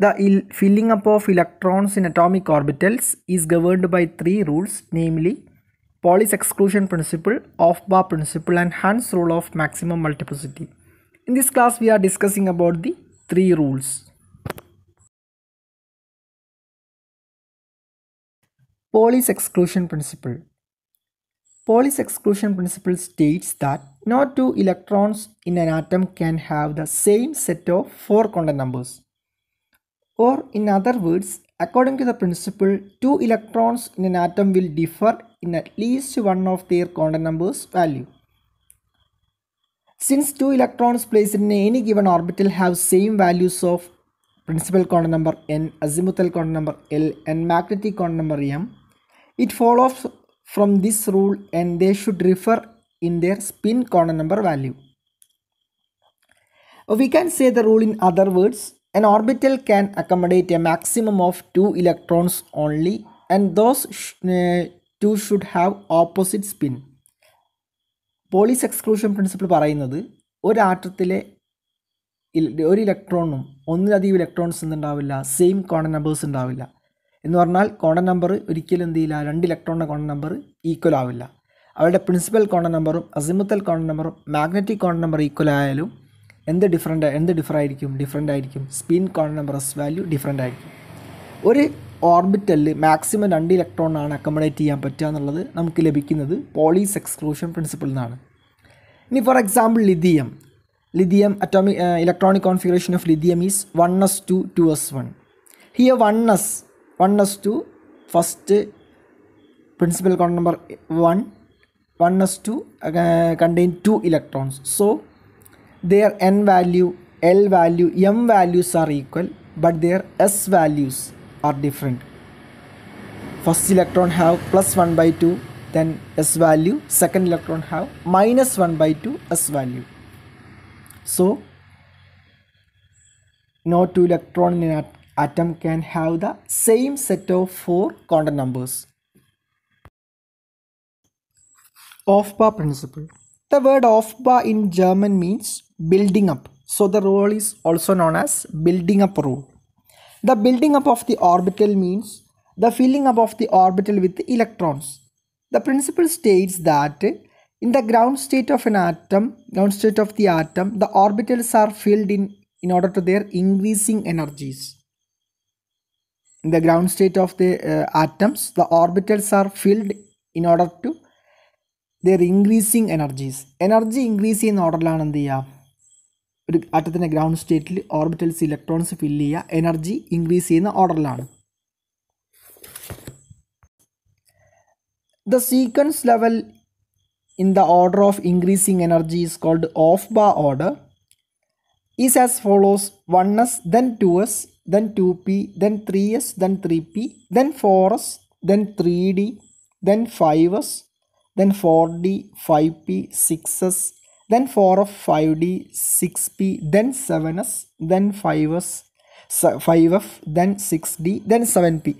The filling up of electrons in atomic orbitals is governed by three rules, namely Pauli's exclusion principle, Aufbau principle and Hund's rule of maximum multiplicity. In this class, we are discussing about the three rules. Pauli's exclusion principle. Pauli's exclusion principle states that no two electrons in an atom can have the same set of four quantum numbers. Or in other words, according to the principle, two electrons in an atom will differ in at least one of their quantum number's value. Since two electrons placed in any given orbital have same values of principal quantum number n, azimuthal quantum number l and magnetic quantum number m, it follows from this rule and they should refer in their spin quantum number value. We can say the rule in other words, An orbital can accommodate a maximum of two electrons only and those sh uh, two should have opposite spin. Pauli's exclusion principle പറയുന്നത് ഒരാറ്റത്തിലെ ഒരു ഇലക്ട്രോണും ഒന്നിലധികം electrons എന്തുണ്ടാവില്ല same quantum numbers ഉണ്ടാവില്ല എന്ന് പറഞ്ഞാൽ കോണ number ഒരിക്കലും എന്ത് ചെയ്യില്ല രണ്ട് ഇലക്ട്രോണിൻ്റെ കോണ നമ്പർ ഈക്വൽ ആവില്ല അവരുടെ പ്രിൻസിപ്പൽ കോണ നമ്പറും അസിമുത്തൽ കോണ നമ്പറും മാഗ്നറ്റിക് കോണ നമ്പർ ഈക്വൽ ആയാലും എന്ത് ഡിഫറെൻ്റ് എന്ത് ഡിഫർ ആയിരിക്കും ഡിഫറെൻ്റ് ആയിരിക്കും സ്പിൻ നമ്പർസ് വാല്യൂ ഡിഫറെൻ്റ് ആയിരിക്കും ഒരു ഓർബിറ്റലിൽ മാക്സിമം രണ്ട് ഇലക്ട്രോണാണ് അക്കോമഡേറ്റ് ചെയ്യാൻ പറ്റുക എന്നുള്ളത് നമുക്ക് ലഭിക്കുന്നത് പോളീസ് എക്സ്ക്ലൂഷൻ പ്രിൻസിപ്പിൾ എന്നാണ് ഇനി for example lithium lithium atomic electronic configuration of lithium is one S two two S one here one S one S two first principal quantum number one one S two contain two electrons so their n value, l value, m values are equal but their s values are different. First electron have plus 1 by 2 then s value, second electron have minus 1 by 2 s value. So no two electron in an atom can have the same set of four quantum numbers. Of power principle the word Aufbau in German means building up. So the rule is also known as building up rule. The building up of the orbital means the filling up of the orbital with the electrons. The principle states that in the ground state of an atom, ground state of the atom, the orbitals are filled in, in order to their increasing energies. In the ground state of the uh, atoms, the orbitals are filled in order to they are increasing energies energy increase in order lana endiya oru atathine ground state il orbitals electrons fill iya energy increase in order lana the sequence level in the order of increasing energy is called off bar order is as follows 1s then 2s then 2p then 3s then 3p then 4s then 3d then 5s then 4d 5p 6s then 4f 5d 6p then 7s then 5s 5f then 6d then 7p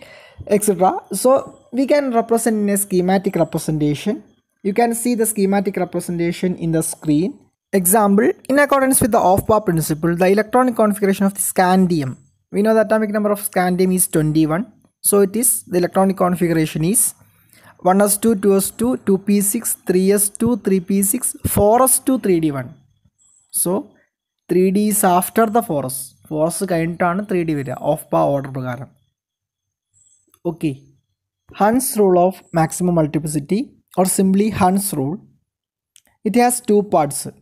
etc so we can represent in a schematic representation you can see the schematic representation in the screen example in accordance with the off bar principle the electronic configuration of the scandium we know the atomic number of scandium is 21 so it is the electronic configuration is one S two two S two two P six three S two three P six four S two three D one so three D is after the four S four S കഴിഞ്ഞിട്ടാണ് three D വരിക Aufbau order പ്രകാരം okay Hund's rule of maximum multiplicity or simply Hund's rule it has two parts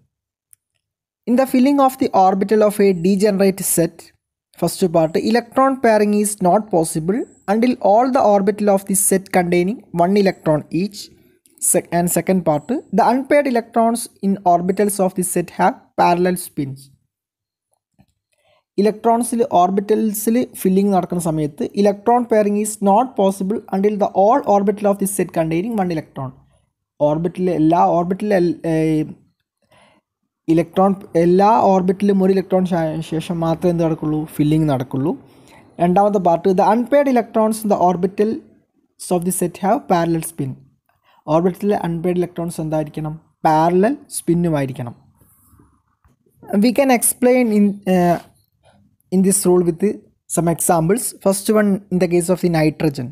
in the filling of the orbital of degenerate set First part electron pairing is not possible until all the orbital of the set containing one electron each. Se and second part the unpaired electrons in orbitals of the set have parallel spins. ഇലക്ട്രോൺസിൽ ഓർബിറ്റൽസിൽ filling നടക്കുന്ന സമയത്ത് electron pairing is not possible until the all orbital of this set containing one electron ഓർബിറ്റിലെ എല്ലാ ഓർബിറ്റിലെ electron എല്ലാ ഓർബിറ്റിലും ഒരു electron ശേഷം മാത്രമേ എന്ത് നടക്കുള്ളൂ ഫില്ലിംഗ് നടക്കുള്ളൂ രണ്ടാമത്തെ part the unpaired electrons in the orbital of the set have parallel spin ഓർബിറ്റലിലെ അൺപെയർഡ് ഇലക്ട്രോൺസ് എന്തായിരിക്കണം പാരലൽ സ്പിന്നുമായിരിക്കണം we can explain in in this rule with some examples first one in the case of the nitrogen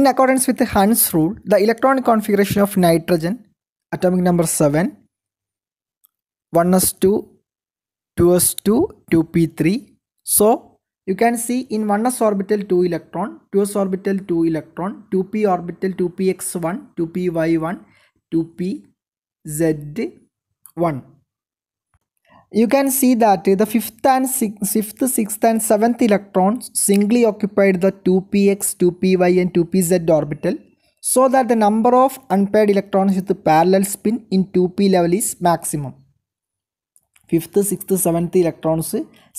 in accordance with Hund's rule the electronic configuration of nitrogen atomic number seven 1s2, 2s2, 2p3. So you can see in 1s orbital 2 electron, 2s orbital 2 electron, 2p orbital 2px1, 2py1, 2pz1. You can see that the fifth and sixth, fifth, sixth and seventh electrons singly occupied the 2px, 2py and 2pz orbital so that the number of unpaired electrons with parallel spin in 2p level is maximum. fifth to sixth seventh electrons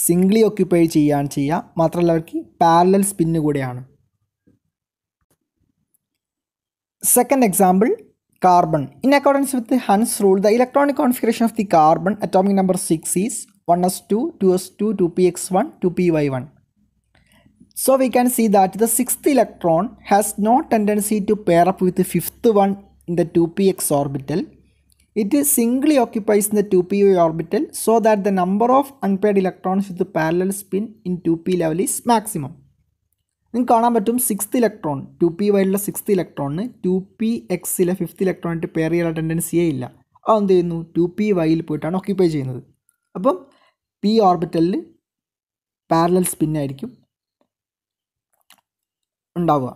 singly occupy ചെയ്യാൻ ചെയ്യാ മാത്രമേ parallel spin കൂടയാണ് second example carbon in accordance with Hund's rule the electronic configuration of the carbon atomic number 6 is 1s2 2s2 2px1 2py1 so we can see that the ิก sixth electron has no tendency to pair up with fifth one in the 2px orbital it the two P the 2p so that the number of unpaired electrons with parallel spin in to 2p level is maximum നിങ്ങൾക്ക് കാണാൻ പറ്റും sixth electron two P വൈലുള്ള sixth ഇലക്ട്രോണിന് two P എക്സിലെ fifth ഇലക്ട്രോണിൻ്റെ pair ചെയ്യാനുള്ള ടെൻഡൻസിയേ ഇല്ല അത് എന്ത് ചെയ്യുന്നു ടു പി വൈയിൽ പോയിട്ടാണ് ഓക്യുപ്പൈ ചെയ്യുന്നത് അപ്പം പി ഓർബിറ്റലിൽ പാരലൽ സ്പിന്നായിരിക്കും ഉണ്ടാവുക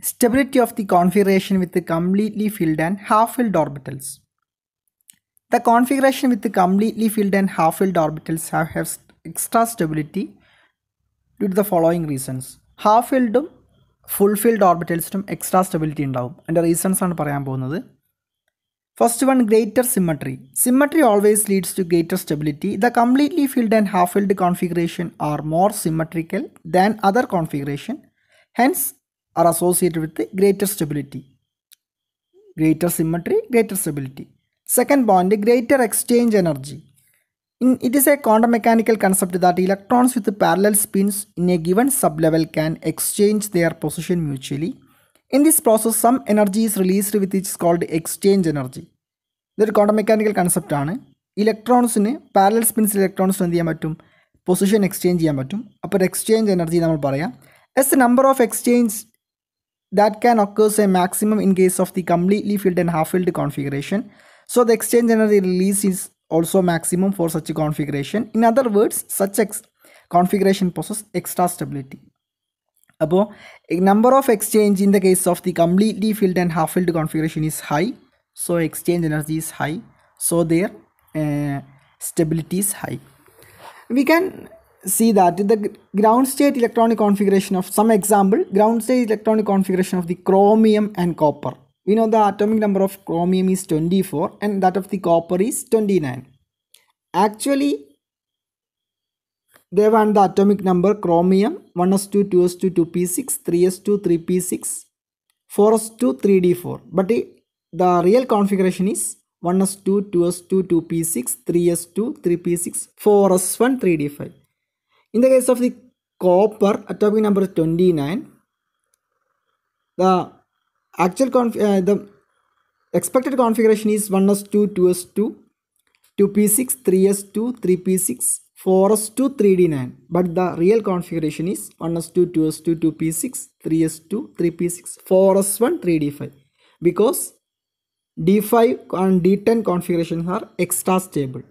stability of the configuration with the completely filled and half-filled orbitals. The configuration with the completely filled and half-filled orbitals have, have extra stability due to the following reasons. Half-filled, full-filled orbitals have extra stability in love. And the reasons are First one, greater symmetry. Symmetry always leads to greater stability. The completely filled and half-filled configuration are more symmetrical than other configuration. Hence, are associated with greater stability. Greater symmetry, greater stability. Second point, greater exchange energy. In, it is a quantum mechanical concept that electrons with parallel spins in a given sublevel can exchange their position mutually. In this process, some energy is released with which is called exchange energy. ഇതൊരു quantum mechanical കൺസെപ്റ്റാണ് ഇലക്ട്രോൺസിന് parallel spins ഇലക്ട്രോൺസിന് എന്ത് ചെയ്യാൻ പറ്റും position exchange ചെയ്യാൻ പറ്റും അപ്പോൾ ഒരു എക്സ്ചേഞ്ച് എനർജി നമ്മൾ as the number of exchange that can occur a maximum in case of the completely filled and half filled configuration. So the exchange energy release is also maximum for such a configuration. In other words, such ex configuration possesses extra stability. a number of exchange in the case of the completely filled and half-filled configuration is high. So exchange energy is high. So their uh, stability is high. We can see that the ground state electronic configuration of some example ground state electronic configuration of the chromium and copper we know the atomic number of chromium is 24 and that of the copper is 29 actually they want the atomic number chromium 1s2 2s2 2p6 3s2 3p6 4s2 3d4 but eh, the real configuration is 1s2 2s2 2p6 3s2 3p6 4s1 3d5 in the case of the copper, atomic number 29. The actual conf uh, the expected configuration is 1s2, 2s2, 2p6, 3s2, 3p6, 4s2, 3d9. But the real configuration is 1s2, 2s2, 2p6, 3s2, 3p6, 4s1, 3d5. Because d5 and d10 configurations are extra stable.